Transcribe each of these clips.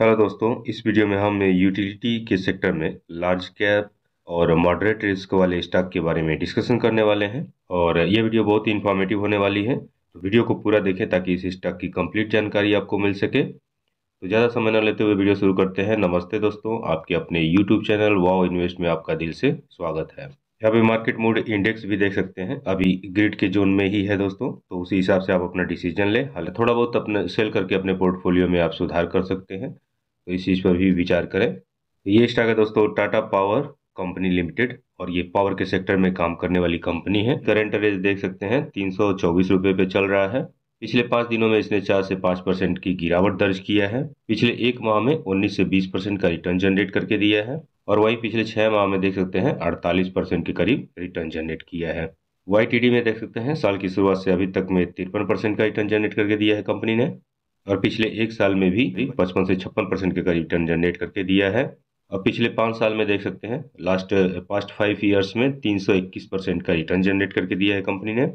hello दोस्तों इस video में हम यूटिलिटी के सेक्टर में लार्ज कैप और मॉडरेट रिस्क वाले स्टॉक के बारे में डिस्कशन करने वाले हैं और यह वीडियो बहुत ही इन्फॉर्मेटिव होने वाली है तो वीडियो को पूरा देखें ताकि इस स्टॉक की कंप्लीट जानकारी आपको मिल सके तो ज़्यादा समय न लेते हुए वीडियो शुरू करते हैं नमस्ते दोस्तों आपके अपने यूट्यूब चैनल वाओ इन्वेस्ट में आपका दिल से स्वागत है यहाँ पे मार्केट मूड इंडेक्स भी देख सकते हैं अभी ग्रिड के जोन में ही है दोस्तों तो उसी हिसाब से आप अपना डिसीजन लें हालांकि थोड़ा बहुत अपने सेल करके अपने पोर्टफोलियो में आप सुधार कर सकते हैं तो इस चीज़ पर भी विचार करें ये स्टॉक है दोस्तों टाटा पावर कंपनी लिमिटेड और ये पावर के सेक्टर में काम करने वाली कंपनी है करंट रेट देख सकते हैं तीन सौ चौबीस रुपये पे चल रहा है पिछले पाँच दिनों में इसने चार से पाँच परसेंट की गिरावट दर्ज किया है पिछले एक माह में उन्नीस से बीस परसेंट का रिटर्न जनरेट करके दिया है और वहीं पिछले छह माह में देख सकते हैं अड़तालीस परसेंट के करीब रिटर्न जनरेट किया है वाई में देख सकते हैं साल की शुरुआत से अभी तक में तिरपन परसेंट का रिटर्न जनरेट करके दिया है कंपनी ने और पिछले एक साल में भी पचपन से छप्पन परसेंट के करीब रिटर्न जनरेट करके दिया है और पिछले पाँच साल में देख सकते हैं लास्ट पास्ट फाइव ईयर्स में तीन सौ इक्कीस परसेंट का रिटर्न जनरेट करके दिया है कंपनी ने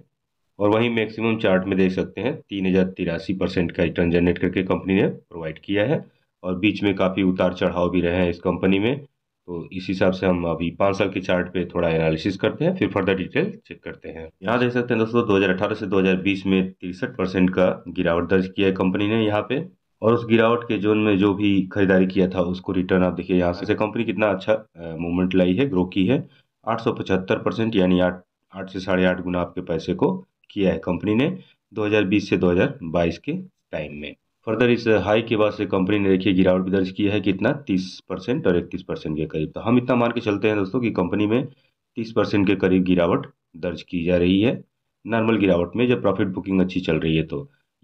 और वहीं मैक्सिमम चार्ट में देख सकते हैं तीन हज़ार तिरासी परसेंट का रिटर्न जनरेट करके कंपनी ने प्रोवाइड किया है और बीच में काफ़ी उतार चढ़ाव भी रहे हैं इस कंपनी में तो इस हिसाब से हम अभी पाँच साल के चार्ट पे थोड़ा एनालिसिस करते हैं फिर फर्दर डिटेल चेक करते हैं यहाँ देख सकते हैं दोस्तों 2018 से 2020 में तिरसठ परसेंट का गिरावट दर्ज किया है कंपनी ने यहाँ पे और उस गिरावट के जोन में जो भी खरीदारी किया था उसको रिटर्न आप देखिए यहाँ से कंपनी कितना अच्छा मूवमेंट लाई है ग्रो की है आठ परसेंट यानी आठ आठ से साढ़े आठ गुना आपके पैसे को किया है कंपनी ने दो से दो के टाइम में फर्दर इस हाई के बाद से कंपनी ने देखिए गिरावट भी दर्ज किया है कितना तीस परसेंट और इकतीस परसेंट के करीब तो हम इतना मान के चलते हैं दोस्तों कि कंपनी में तीस परसेंट के करीब गिरावट दर्ज की जा रही है नॉर्मल गिरावट में जब प्रॉफिट बुकिंग अच्छी चल रही है तो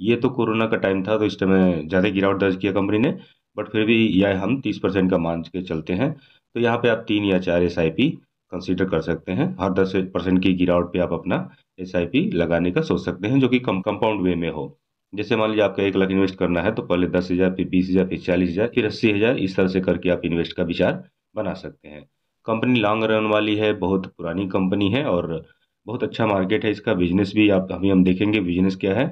ये तो कोरोना का टाइम था तो इस टाइम ज़्यादा गिरावट दर्ज किया कंपनी ने बट फिर भी यह हम तीस परसेंट का मान के चलते हैं तो यहाँ पर आप तीन या चार एस आई कर सकते हैं हर दस परसेंट की गिरावट पर आप अपना एस लगाने का सोच सकते हैं जो कि कम कंपाउंड वे में हो जैसे मान लीजिए आपका एक लाख इन्वेस्ट करना है तो पहले दस हज़ार फिर बीस हज़ार फिर चालीस हज़ार फिर अस्सी हज़ार इस तरह से करके आप इन्वेस्ट का विचार बना सकते हैं कंपनी लॉन्ग रन वाली है बहुत पुरानी कंपनी है और बहुत अच्छा मार्केट है इसका बिजनेस भी आप अभी हम देखेंगे बिजनेस क्या है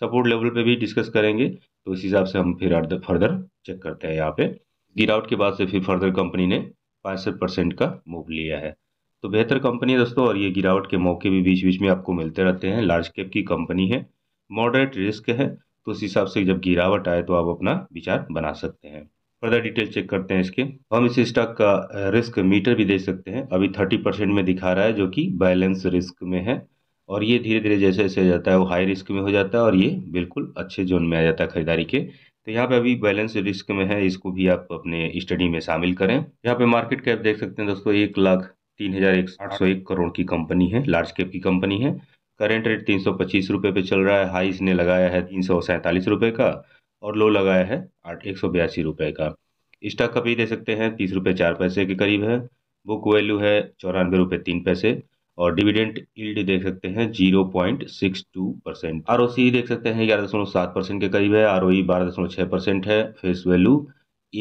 सपोर्ट लेवल पर भी डिस्कस करेंगे तो इस हिसाब से हम फिर फर्दर चेक करते हैं यहाँ पर गिरावट के बाद से फिर फर्दर कंपनी ने पैंसठ परसेंट का मूव लिया है तो बेहतर कंपनी है दोस्तों और ये गिरावट के मौके भी बीच बीच में आपको मिलते रहते हैं लार्ज कैप की कंपनी है मॉडरेट रिस्क है तो उस हिसाब से जब गिरावट आए तो आप अपना विचार बना सकते हैं फर्दर डिटेल चेक करते हैं इसके हम इस स्टॉक का रिस्क मीटर भी देख सकते हैं अभी थर्टी परसेंट में दिखा रहा है जो कि बैलेंस रिस्क में है और ये धीरे धीरे जैसे जैसे जाता है वो हाई रिस्क में हो जाता है और ये बिल्कुल अच्छे जोन में आ जाता है खरीदारी के तो यहाँ पे अभी बैलेंस रिस्क में है इसको भी आप अपने स्टडी में शामिल करें यहाँ पे मार्केट कैप देख सकते हैं दोस्तों एक लाख तीन हजार एक आठ सौ एक करोड़ की कंपनी है लार्ज कैप की कंपनी है करेंट रेट तीन सौ पच्चीस रुपये पे चल रहा है हाई इसने लगाया है तीन सौ सैंतालीस रुपये का और लो लगाया है आठ एक सौ बयासी रुपये का स्टॉक का पी दे सकते हैं तीस रुपये चार पैसे के करीब है बुक वैल्यू है चौरानवे रुपये तीन पैसे और डिविडेंट इल्ड देख सकते हैं zero point six two percent आर देख सकते हैं ग्यारह दशमलव सात परसेंट के करीब है आर ओ ई बारह दशमलव छः परसेंट है फेस वैल्यू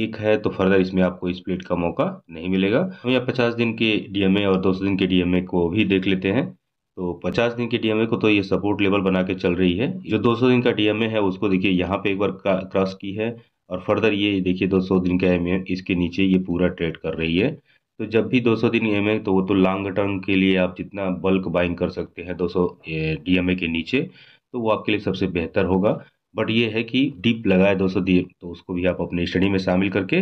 एक है तो फर्दर इसमें आपको स्प्लिट का मौका नहीं मिलेगा हम यहाँ पचास दिन के डीएमए और दो सौ दिन के डीएमए को भी देख लेते हैं तो 50 दिन के डीएमए को तो ये सपोर्ट लेवल बना के चल रही है जो 200 दिन का डीएमए है उसको देखिए यहाँ पे एक बार क्रॉस की है और फर्दर ये देखिए 200 दिन का एम इसके नीचे ये पूरा ट्रेड कर रही है तो जब भी 200 दिन एम तो वो तो लॉन्ग टर्म के लिए आप जितना बल्क बाइंग कर सकते हैं दो डीएमए के नीचे तो वो आपके लिए सबसे बेहतर होगा बट ये है कि डीप लगाए दो दिए तो उसको भी आप अपने स्टडी में शामिल करके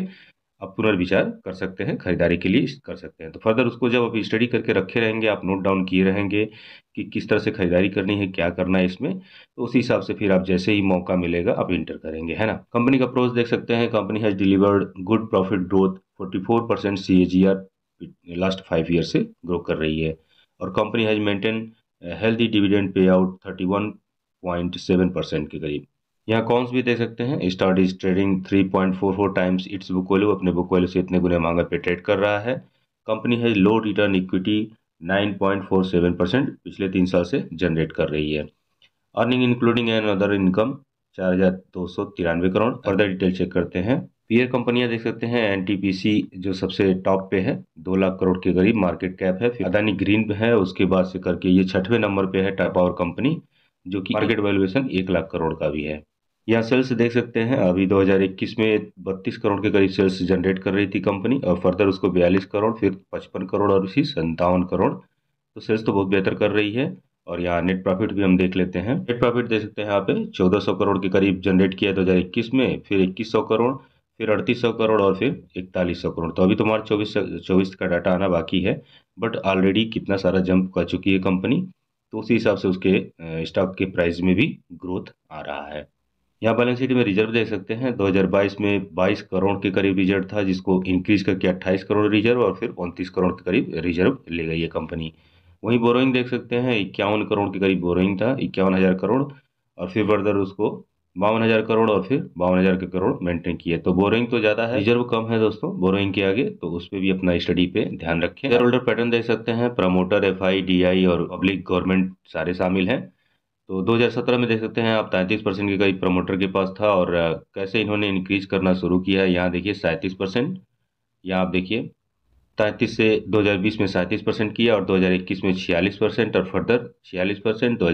आप पुनर्विचार कर सकते हैं खरीदारी के लिए कर सकते हैं तो फर्दर उसको जब आप स्टडी करके रखे रहेंगे आप नोट डाउन किए रहेंगे कि किस तरह से खरीदारी करनी है क्या करना है इसमें तो उसी हिसाब से फिर आप जैसे ही मौका मिलेगा आप इंटर करेंगे है ना कंपनी का अप्रोच देख सकते हैं company has delivered good profit growth forty four percent C G R last five year से ग्रो कर रही है और company has maintain healthy dividend pay out thirty one point seven percent के करीब यहाँ कॉन्स भी देख सकते हैं start is trading three point four four times its book value अपने बुक वैल्यू से इतने गुने मांगा पे ट्रेड कर रहा है कंपनी है low return equity nine point four seven percent पिछले तीन साल से जनरेट कर रही है earning including an other income चार हज़ार दो सौ तिरानवे करोड़ फर्दर डिटेल चेक करते हैं पीयर कंपनियां देख सकते हैं सी जो सबसे टॉप पे है दो लाख करोड़ के करीब मार्केट कैप है अदानी ग्रीन पे है उसके बाद से करके ये छठवें नंबर पे है टाइप पावर कंपनी जो कि मार्केट वैल्यूएशन एक लाख करोड़ का भी है यहाँ सेल्स देख सकते हैं अभी 2021 में 32 करोड़ के करीब सेल्स जनरेट कर रही थी कंपनी और फर्दर उसको 42 करोड़ फिर 55 करोड़ और उसी संतावन करोड़ तो सेल्स तो बहुत बेहतर कर रही है और यहाँ नेट प्रॉफिट भी हम देख लेते हैं नेट प्रॉफिट देख सकते हैं यहाँ पे 1400 करोड़ के करीब जनरेट किया दो हज़ार में फिर इक्कीस करोड़ फिर अड़तीस सौ करोड़ और फिर इकतालीस सौ करोड़ तो अभी तो मार्च चौबीस चौबीस का डाटा आना बाकी है बट ऑलरेडी कितना सारा जंप कर चुकी है कंपनी तो उसी हिसाब से उसके स्टॉक के प्राइस में भी ग्रोथ आ रहा है यहाँ बैलेंस शीट में रिजर्व देख सकते हैं 2022 में 22 करोड़ के करीब रिजर्व था जिसको इंक्रीज करके 28 करोड़ रिजर्व और फिर उनतीस करोड़ के करीब रिजर्व ले गई है कंपनी वहीं बोरोइंग देख सकते हैं इक्यावन करोड़ के करीब बोरोइंग था इक्यावन हज़ार करोड़ और फिर फर्दर उसको बावन हज़ार करोड़ और फिर बावन हज़ार के करोड़ मेंटेन किए तो बोरिंग तो ज़्यादा है रिजर्व कम है दोस्तों बोरोइंग के आगे तो उस पर भी अपना स्टडी पे ध्यान रखें शेयर होल्डर पैटर्न देख सकते हैं promoter F I D I और पब्लिक गवर्नमेंट सारे शामिल हैं तो 2017 में देख सकते हैं आप तैंतीस परसेंट के करीब प्रमोटर के पास था और कैसे इन्होंने इंक्रीज करना शुरू किया है यहाँ देखिए सैंतीस परसेंट यहाँ आप देखिए तैंतीस से 2020 में सैंतीस परसेंट किया और 2021 में छियालीस परसेंट और फर्दर छियालीस परसेंट दो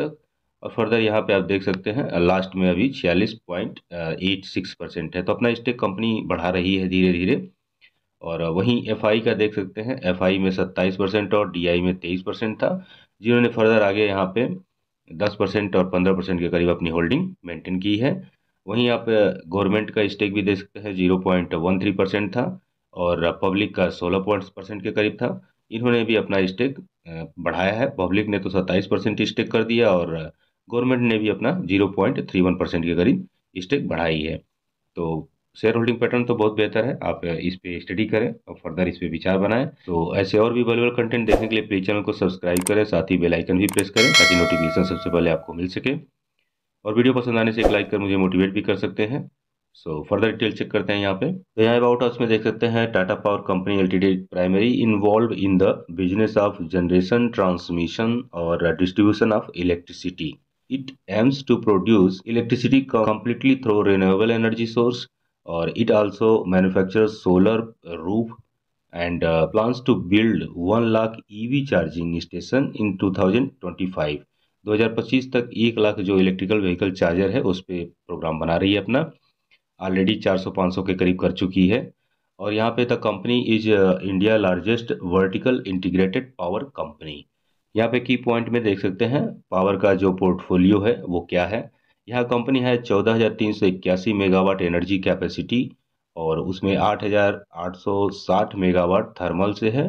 तक और फर्दर यहाँ पे आप देख सकते हैं लास्ट में अभी छियालीस पॉइंट एट सिक्स परसेंट है तो अपना स्टेक कंपनी बढ़ा रही है धीरे धीरे और वहीं एफ का देख सकते हैं एफ में सत्ताईस परसेंट और डी में तेईस परसेंट था जिन्होंने फर्दर आगे यहाँ पे दस परसेंट और पंद्रह परसेंट के करीब अपनी होल्डिंग मेंटेन की है वहीं आप गवर्नमेंट का स्टेक भी देख सकते हैं zero point one three percent था और पब्लिक का सोलह पॉइंट परसेंट के करीब था इन्होंने भी अपना स्टेक बढ़ाया है पब्लिक ने तो सत्ताईस परसेंट स्टेक कर दिया और गवर्नमेंट ने भी अपना zero point three one percent के करीब स्टेक बढ़ाई है तो शेयर होल्डिंग पैटर्न तो बहुत बेहतर है आप इस पे स्टडी करें और फर्दर इस पे विचार बनाएं तो ऐसे और भी वैल्यूबल कंटेंट देखने के लिए प्लीज चैनल को सब्सक्राइब करें साथ ही बेल आइकन भी प्रेस करें ताकि नोटिफिकेशन सबसे पहले आपको मिल सके और वीडियो पसंद आने से एक लाइक कर मुझे मोटिवेट भी कर सकते हैं सो फर्दर डिटेल चेक करते हैं यहाँ पे तो यहाँ अबाउट हाउस में देख सकते हैं Tata power company L primary involve in the business of generation transmission और distribution of electricity it aims to produce electricity completely through renewable energy source और it also manufacture solar roof and plans to build one lakh EV charging station in 2025 2025 तक एक लाख जो electrical vehicle charger है उस पर programme बना रही है अपना ऑलरेडी 400-500 के करीब कर चुकी है और यहाँ पे the company is India largest vertical integrated power company यहाँ पे की पॉइंट में देख सकते हैं पावर का जो पोर्टफोलियो है वो क्या है यह कंपनी है चौदह हज़ार तीन सौ इक्यासी मेगावाट एनर्जी कैपेसिटी और उसमें आठ हज़ार आठ सौ साठ मेगावाट थर्मल से है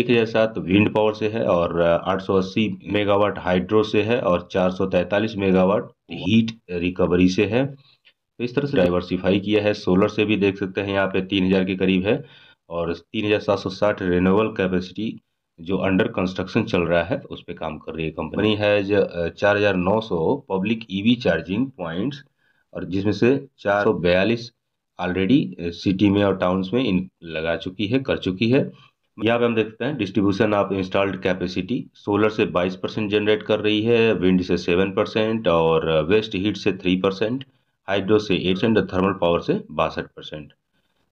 एक हज़ार सात विंड पावर से है और आठ सौ अस्सी मेगावाट हाइड्रो से है और चार सौ तैंतालीस मेगावाट हीट रिकवरी से है तो इस तरह से डाइवर्सिफाई किया है सोलर से भी देख सकते हैं यहाँ पे तीन हज़ार के करीब है और तीन हज़ार सात सौ साठ रिनोवल कैपेसिटी जो अंडर कंस्ट्रक्शन चल रहा है उस पर काम कर रही है कंपनी हैज चार हज़ार नौ सौ पब्लिक ईवी चार्जिंग पॉइंट्स और जिसमें से चार सौ बयालीस ऑलरेडी सिटी में और टाउन्स में इन लगा चुकी है कर चुकी है यहाँ पे हम देखते हैं distribution of installed capacity solar से 22 परसेंट जनरेट कर रही है विंड से 7 परसेंट और वेस्ट हीट से 3 परसेंट हाइड्रो से 8 परसेंट और थर्मल पावर से बासठ परसेंट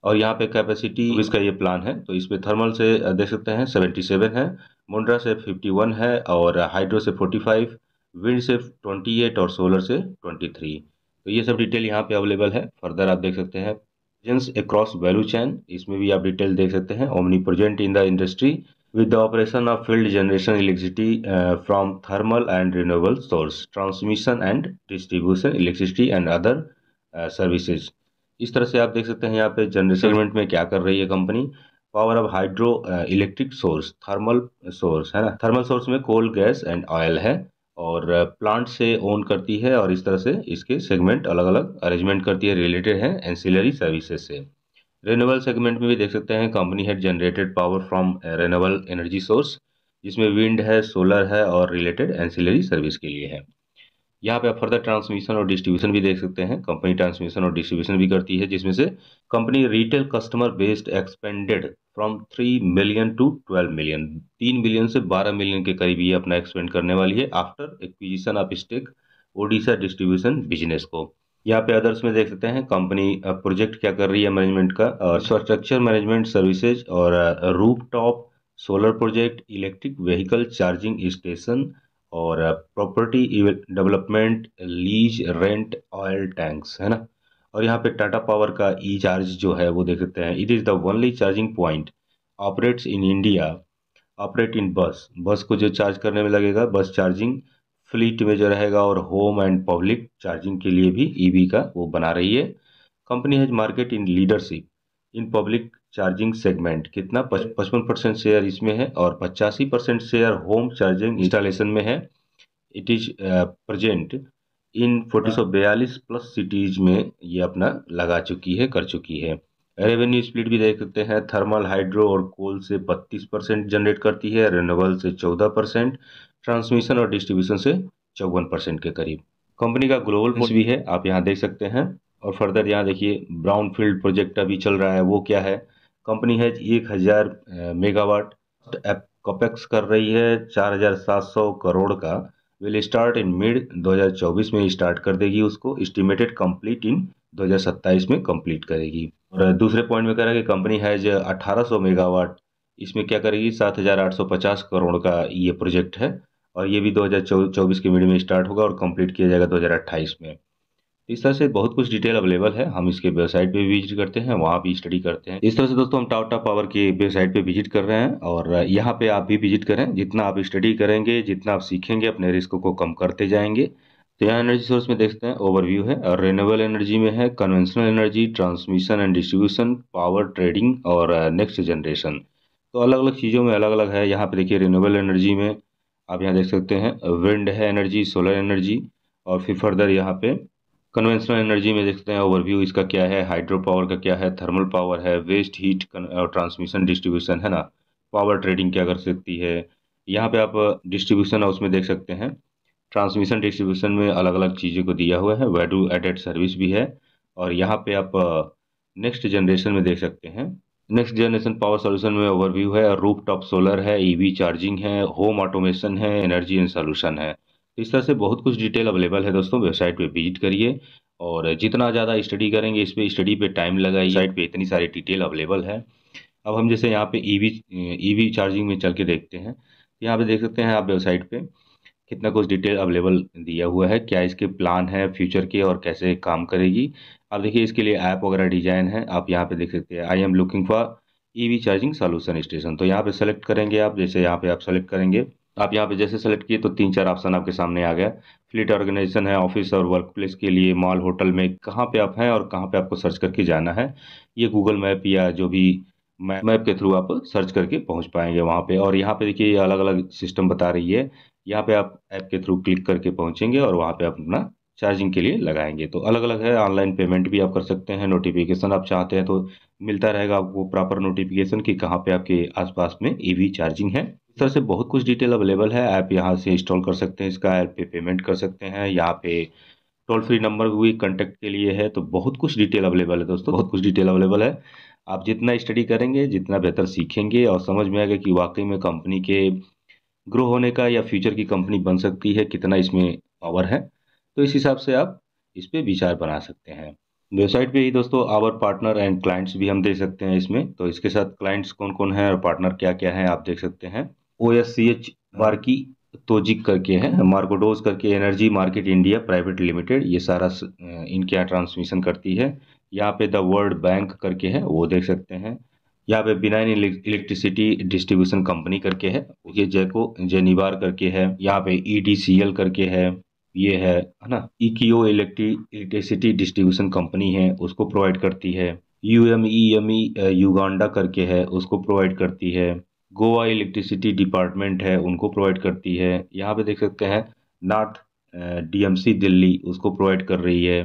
और यहाँ पे कैपेसिटी इसका ये प्लान है तो इसमें थर्मल से देख सकते हैं सेवेंटी सेवन है मुंड्रा से फिफ्टी वन है और हाइड्रो से फोर्टी फाइव विंड से ट्वेंटी एट और सोलर से ट्वेंटी थ्री तो ये सब डिटेल यहाँ पे अवेलेबल है फर्दर आप देख सकते हैं जेंस अक्रॉस वैल्यू चैन इसमें भी आप डिटेल देख सकते हैं omnipresent in the industry with the operation of field generation electricity from thermal and renewable source transmission and distribution electricity and other services इस तरह से आप देख सकते हैं यहाँ पे जनरल सेगमेंट में क्या कर रही है company power of hydro electric source thermal source है ना थर्मल सोर्स में कोल गैस एंड ऑयल है और प्लांट uh, से ओन करती है और इस तरह से इसके सेगमेंट अलग अलग अरेंजमेंट करती है रिलेटेड है एंसिलरी सर्विसेज से रेनोबल सेगमेंट में भी देख सकते हैं कंपनी uh, है generated power from renewable energy source जिसमें विंड है सोलर है और रिलेटेड एंसिलरी सर्विस के लिए है यहाँ पे आप फर्दर ट्रांसमिशन और डिस्ट्रीब्यूशन भी देख सकते हैं कंपनी ट्रांसमिशन और डिस्ट्रीब्यूशन भी करती है जिसमें से company retail customer based expanded from three million to twelve million तीन मिलियन से बारह मिलियन के करीब ये अपना एक्सपेंड करने वाली है after acquisition of stake Odisha distribution business को यहाँ पे अदर्स में देख सकते हैं कंपनी प्रोजेक्ट uh, क्या कर रही है मैनेजमेंट का इंफ्रास्ट्रक्चर मैनेजमेंट सर्विसेज और rooftop solar project electric vehicle charging station और property development lease rent oil tanks है ना और यहाँ पे टाटा पावर का ई चार्ज जो है वो देख सकते हैं it is the only charging point operates in India operate in bus bus को जो चार्ज करने में लगेगा बस चार्जिंग फ्लीट में जो रहेगा और होम एंड पब्लिक चार्जिंग के लिए भी ईवी e का वो बना रही है company has market in leadership in public charging segment कितना पचपन परसेंट शेयर इसमें है और पचासी percent share home charging installation में है it is present in forty सौ बयालीस प्लस सिटीज में ये अपना लगा चुकी है कर चुकी है रेवेन्यू स्प्लिट भी देख सकते हैं थर्मल हाइड्रो और कोल से बत्तीस परसेंट जनरेट करती है रेनोबल से चौदह परसेंट ट्रांसमिशन और डिस्ट्रीब्यूशन से चौवन परसेंट के करीब कंपनी का ग्लोबल पोस्ट भी है आप यहाँ देख सकते हैं और फर्दर यहाँ देखिए ब्राउन फील्ड प्रोजेक्ट अभी चल रहा है वो क्या है कंपनी है एक हज़ार मेगावाट कॉपेक्स कर रही है चार हज़ार सात सौ करोड़ का विल स्टार्ट इन मिड 2024 में स्टार्ट कर देगी उसको एस्टिमेटेड कंप्लीट इन 2027 में कंप्लीट करेगी और दूसरे पॉइंट में कह रहा है कि कंपनी हैज 1800 मेगावाट इसमें क्या करेगी 7850 करोड़ का ये प्रोजेक्ट है और ये भी 2024 के मिड में स्टार्ट होगा और कंप्लीट किया जाएगा 2028 में इस तरह से बहुत कुछ डिटेल अवेलेबल है हम इसके वेबसाइट पे विजिट करते हैं वहाँ भी स्टडी करते हैं इस तरह से दोस्तों हम टाटा पावर की वेबसाइट पे विजिट कर रहे हैं और यहाँ पे आप भी विजिट करें जितना आप स्टडी करेंगे जितना आप सीखेंगे अपने रिस्क को कम करते जाएंगे तो यहाँ एनर्जी सोर्स में देखते हैं ओवरव्यू है और रेन्यूएबल एनर्जी में है conventional energy transmission and distribution power trading और नेक्स्ट जनरेशन तो अलग अलग चीज़ों में अलग अलग है यहाँ पर देखिए रिन्यूएबल एनर्जी में आप यहाँ देख सकते हैं विंड है एनर्जी सोलर एनर्जी और फिर फर्दर यहाँ पर कन्वेंशनल एनर्जी में देखते हैं ओवरव्यू इसका क्या है हाइड्रो पावर का क्या है थर्मल पावर है वेस्ट हीट ट्रांसमिशन डिस्ट्रीब्यूशन है ना पावर ट्रेडिंग क्या कर सकती है यहाँ पे आप डिस्ट्रीब्यूशन हाउस में देख सकते हैं ट्रांसमिशन डिस्ट्रीब्यूशन में अलग अलग चीज़ों को दिया हुआ है वेडू एडेड सर्विस भी है और यहाँ पे आप नेक्स्ट जनरेशन में देख सकते हैं नेक्स्ट जनरेशन पावर सोल्यूशन में ओवरव्यू है रूप टॉप सोलर है ईवी e चार्जिंग है होम ऑटोमेशन है एनर्जी एंड सोल्यूशन है तो इस तरह से बहुत कुछ डिटेल अवेलेबल है दोस्तों वेबसाइट पे विजिट करिए और जितना ज़्यादा स्टडी करेंगे इस पर स्टडी पे टाइम लगाइए साइट पे इतनी सारी डिटेल अवेलेबल है अब हम जैसे यहाँ पे ईवी ईवी चार्जिंग में चल के देखते हैं यहाँ पर देख सकते हैं आप वेबसाइट पर कितना कुछ डिटेल अवेलेबल दिया हुआ है क्या इसके प्लान है फ्यूचर के और कैसे काम करेगी आप देखिए इसके लिए ऐप वगैरह डिजाइन है आप यहाँ पर देख सकते हैं I am looking for EV charging solution station तो यहाँ पे सेलेक्ट करेंगे आप जैसे यहाँ पे आप सेलेक्ट करेंगे आप यहाँ पे जैसे सेलेक्ट किए तो तीन चार ऑप्शन आपके सामने आ गया फ्लीट ऑर्गेनाइजेशन है ऑफिस और वर्क प्लेस के लिए मॉल होटल में कहाँ पे आप हैं और कहाँ पे आपको सर्च करके जाना है ये गूगल मैप या जो भी मैप के थ्रू आप सर्च करके पहुँच पाएंगे वहाँ पे और यहाँ पे देखिए अलग अलग सिस्टम बता रही है यहाँ पे आप ऐप के थ्रू क्लिक करके पहुँचेंगे और वहाँ पे आप अपना चार्जिंग के लिए लगाएंगे तो अलग अलग है ऑनलाइन पेमेंट भी आप कर सकते हैं नोटिफिकेशन आप चाहते हैं तो मिलता रहेगा आपको प्रॉपर नोटिफिकेशन कि कहाँ पे आपके आसपास में ईवी चार्जिंग है तरह से बहुत कुछ डिटेल अवेलेबल है ऐप यहाँ से इंस्टॉल कर सकते हैं इसका ऐप पे पेमेंट कर सकते हैं यहाँ पे टोल फ्री नंबर भी कॉन्टैक्ट के लिए है तो बहुत कुछ डिटेल अवेलेबल है दोस्तों बहुत कुछ डिटेल अवेलेबल है आप जितना स्टडी करेंगे जितना बेहतर सीखेंगे और समझ में आएगा कि वाकई में कंपनी के ग्रो होने का या फ्यूचर की कंपनी बन सकती है कितना इसमें पावर है तो इस हिसाब से आप इस पर विचार बना सकते हैं वेबसाइट पे ही दोस्तों आवर पार्टनर एंड क्लाइंट्स भी हम देख सकते हैं इसमें तो इसके साथ क्लाइंट्स कौन कौन हैं और पार्टनर क्या क्या हैं आप देख सकते हैं ओ एस सी एच बारकी तोजिक करके है मार्कोडोज करके energy market India private limited ये सारा इनके यहाँ ट्रांसमिशन करती है यहाँ पे द वर्ल्ड बैंक करके है वो देख सकते हैं यहाँ पे बिनाइन इलेक्ट्रिसिटी डिस्ट्रीब्यूशन कंपनी करके है ये जैको जेनिवार करके है यहाँ पे ई e करके है ये है है ना इकियो इलेक्ट्री इलेक्ट्रिसिटी डिस्ट्रीब्यूशन कंपनी है उसको प्रोवाइड करती है U M E M E Uganda करके है उसको प्रोवाइड करती है गोवा इलेक्ट्रिसिटी डिपार्टमेंट है उनको प्रोवाइड करती है यहाँ पे देख सकते हैं नॉर्थ डीएमसी दिल्ली उसको प्रोवाइड कर रही है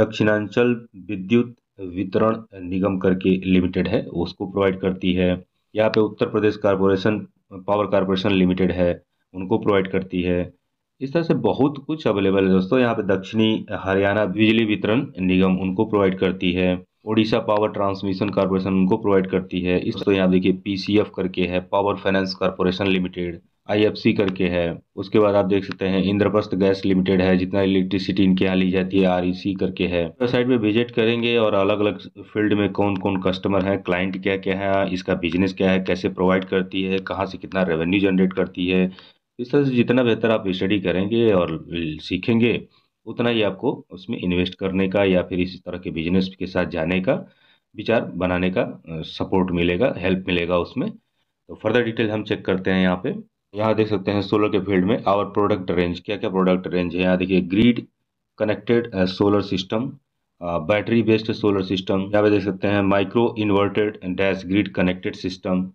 दक्षिणांचल विद्युत वितरण निगम करके लिमिटेड है उसको प्रोवाइड करती है यहाँ पे Uttar Pradesh corporation power corporation limited है उनको प्रोवाइड करती है इस तरह से बहुत कुछ अवेलेबल है दोस्तों यहाँ पे दक्षिणी हरियाणा बिजली वितरण निगम उनको प्रोवाइड करती है ओडिशा पावर ट्रांसमिशन कॉरपोरेशन उनको प्रोवाइड करती है इस तो यहाँ देखिए पीसीएफ करके है power finance corporation limited IFC करके है उसके बाद आप देख सकते हैं इंद्रप्रस्थ गैस लिमिटेड है जितना इलेक्ट्रिसिटी इनके यहाँ ली जाती है आरईसी e करके है वेबसाइट पे विजिट करेंगे और अलग अलग फील्ड में कौन कौन कस्टमर है क्लाइंट क्या क्या है इसका बिजनेस क्या है कैसे प्रोवाइड करती है कहाँ से कितना रेवेन्यू जनरेट करती है इस तरह से जितना बेहतर आप स्टडी करेंगे और सीखेंगे उतना ही आपको उसमें इन्वेस्ट करने का या फिर इसी तरह के बिजनेस के साथ जाने का विचार बनाने का सपोर्ट मिलेगा हेल्प मिलेगा उसमें तो फर्दर डिटेल हम चेक करते हैं यहाँ पे यहाँ देख सकते हैं सोलर के फील्ड में आवर प्रोडक्ट रेंज क्या क्या प्रोडक्ट रेंज है यहाँ देखिए grid connected solar system battery based solar system यहाँ पे देख सकते हैं micro inverted dash grid connected system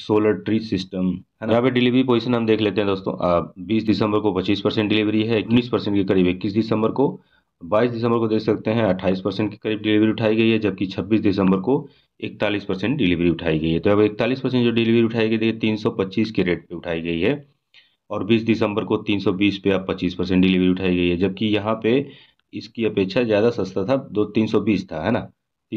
solar tree system है ना यहाँ पे डिलीवरी पोजीशन हम देख लेते हैं दोस्तों बीस दिसंबर को पच्चीस परसेंट डिलीवरी है इक्कीस परसेंट के करीब इक्कीस दिसंबर को बाईस दिसंबर को देख सकते हैं अट्ठाईस परसेंट के करीब डिलीवरी उठाई गई है जबकि छब्बीस दिसंबर को इकतालीस परसेंट डिलीवरी उठाई गई है तो अब इकतालीस परसेंट जो डिलीवरी उठाई गई है तीन सौ पच्चीस के रेट पर उठाई गई है और बीस दिसंबर को तीन सौ बीस पे अब पच्चीस परसेंट डिलीवरी उठाई गई है जबकि यहाँ पे इसकी अपेक्षा ज़्यादा सस्ता था दो तीन सौ बीस था है ना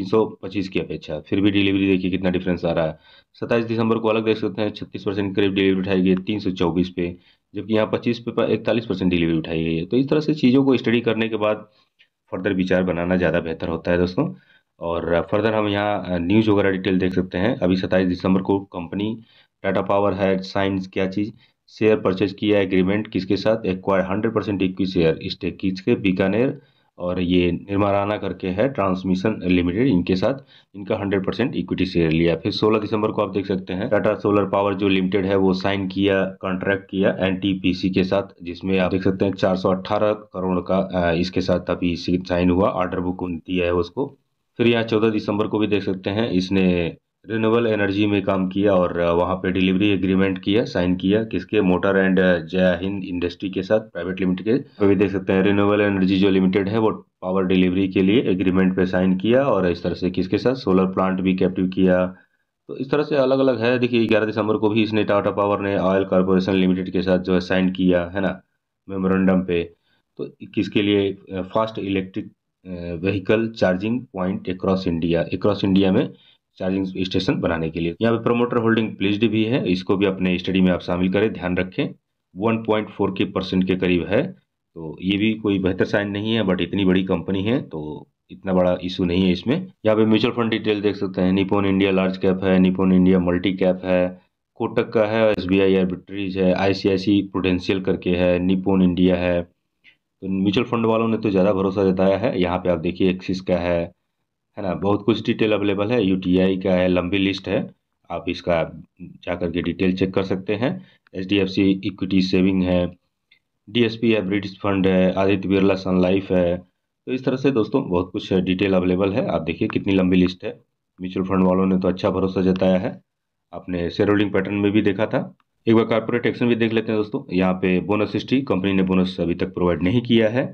325 की अपेक्षा फिर भी डिलीवरी देखिए कितना डिफरेंस आ रहा है सत्ताईस दिसंबर को अलग देख सकते हैं छत्तीस परसेंट करीब डिलीवरी उठाई गई तीन सौ चौबीस पे जबकि यहाँ पच्चीस पे इकतालीस परसेंट डिलीवरी उठाई गई है तो इस तरह से चीज़ों को स्टडी करने के बाद फर्दर विचार बनाना ज़्यादा बेहतर होता है दोस्तों और फर्दर हम यहाँ न्यूज़ वगैरह डिटेल देख सकते हैं अभी सत्ताईस दिसंबर को कंपनी टाटा पावर है साइंस क्या चीज़ शेयर परचेज किया एग्रीमेंट किसके साथ acquire hundred percent equity share stake किसके बीकानेर और ये निर्माराना करके है ट्रांसमिशन लिमिटेड इनके साथ इनका 100 परसेंट इक्विटी शेयर लिया फिर 16 दिसंबर को आप देख सकते हैं टाटा सोलर पावर जो लिमिटेड है वो साइन किया कॉन्ट्रैक्ट किया एनटीपीसी के साथ जिसमें आप देख सकते हैं 418 करोड़ का इसके साथ अभी साइन हुआ ऑर्डर बुक दिया है उसको फिर यहाँ चौदह दिसंबर को भी देख सकते हैं इसने रिन्यूबल एनर्जी में काम किया और वहाँ पे डिलीवरी एग्रीमेंट किया साइन किया किसके motor and Jaya Hind industry के साथ प्राइवेट लिमिटेड के अभी देख सकते हैं रिन्यूबल एनर्जी जो लिमिटेड है वो पावर डिलीवरी के लिए एग्रीमेंट पे साइन किया और इस तरह से किसके साथ सोलर प्लांट भी कैप्टिव किया तो इस तरह से अलग अलग है देखिए ग्यारह दिसंबर को भी इसने टाटा पावर ने ऑयल कॉरपोरेशन लिमिटेड के साथ जो है साइन किया है ना मेमोरेंडम पे तो किसके लिए fast electric vehicle charging point across India across India में चार्जिंग स्टेशन बनाने के लिए यहाँ पे प्रमोटर होल्डिंग प्लेस्ड भी है इसको भी अपने स्टडी में आप शामिल करें ध्यान रखें वन पॉइंट फोर के परसेंट के करीब है तो ये भी कोई बेहतर साइन नहीं है बट इतनी बड़ी कंपनी है तो इतना बड़ा इशू नहीं है इसमें यहाँ पे म्यूचुअल फंड डिटेल देख सकते हैं निपोन इंडिया लार्ज कैप है निपोन इंडिया मल्टी कैप है कोटक का है एस बी आई है आई सी आई सी प्रोडेंशियल करके है निपोन इंडिया है तो म्यूचुअल फंड वालों ने तो ज़्यादा भरोसा जताया है यहाँ पे आप देखिए एक्सिस का है है ना बहुत कुछ डिटेल अवेलेबल है यूटीआई का है लंबी लिस्ट है आप इसका जा करके डिटेल चेक कर सकते हैं H D F C equity saving है डीएसपी है ब्रिटिश फंड है आदित्य बिरला सन लाइफ है तो इस तरह से दोस्तों बहुत कुछ डिटेल अवेलेबल है आप देखिए कितनी लंबी लिस्ट है म्यूचुअल फंड वालों ने तो अच्छा भरोसा जताया है आपने शेयर होल्डिंग पैटर्न में भी देखा था एक बार कॉर्पोरेट एक्शन भी देख लेते हैं दोस्तों यहाँ पे बोनस हिस्ट्री कंपनी ने बोनस अभी तक प्रोवाइड नहीं किया है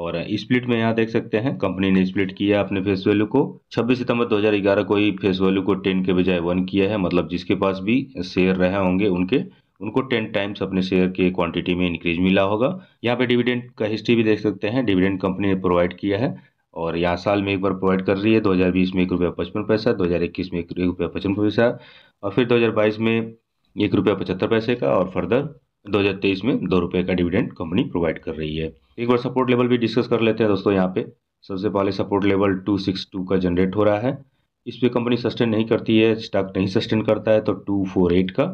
और स्प्लिट में यहाँ देख सकते हैं कंपनी ने स्प्लिट किया अपने फेस वैल्यू को 26 सितंबर 2011 को ही फेस वैल्यू को 10 के बजाय 1 किया है मतलब जिसके पास भी शेयर रहे होंगे उनके उनको 10 टाइम्स अपने शेयर के क्वांटिटी में इंक्रीज मिला होगा यहाँ पे डिविडेंड का हिस्ट्री भी देख सकते हैं डिविडेंड कंपनी ने प्रोवाइड किया है और यहाँ साल में एक बार प्रोवाइड कर रही है दो में एक रुपया पचपन पैसा दो में एक रुपया पचपन पैसा और फिर दो में एक रुपया पचहत्तर पैसे का और फर्दर 2023 में दो रुपये का डिविडेंड कंपनी प्रोवाइड कर रही है एक बार सपोर्ट लेवल भी डिस्कस कर लेते हैं दोस्तों यहाँ पे सबसे पहले सपोर्ट लेवल 262 का जनरेट हो रहा है इस पर कंपनी सस्टेन नहीं करती है स्टॉक नहीं सस्टेन करता है तो 248 का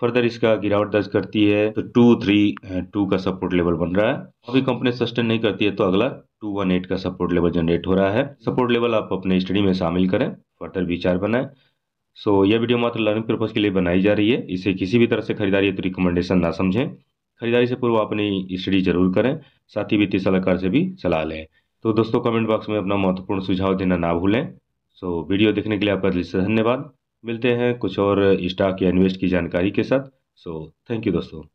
फर्दर इसका गिरावट दर्ज करती है तो टू थ्री टू का सपोर्ट लेवल बन रहा है अभी कंपनी सस्टेन नहीं करती है तो अगला टू वन एट का सपोर्ट लेवल जनरेट हो रहा है सपोर्ट लेवल आप अपने स्टडी में शामिल करें फर्दर विचार बनाएं सो so, यह वीडियो मात्र लर्निंग पर्पज़ के लिए बनाई जा रही है इसे किसी भी तरह से खरीदारी तो रिकमेंडेशन ना समझें खरीदारी से पूर्व अपनी स्टडी जरूर करें साथ ही वित्तीय सलाहकार से भी सलाह लें तो दोस्तों कमेंट बॉक्स में अपना महत्वपूर्ण सुझाव देना ना भूलें सो so, वीडियो देखने के लिए आपका दिल से धन्यवाद मिलते हैं कुछ और स्टॉक या इन्वेस्ट की जानकारी के साथ सो थैंक यू दोस्तों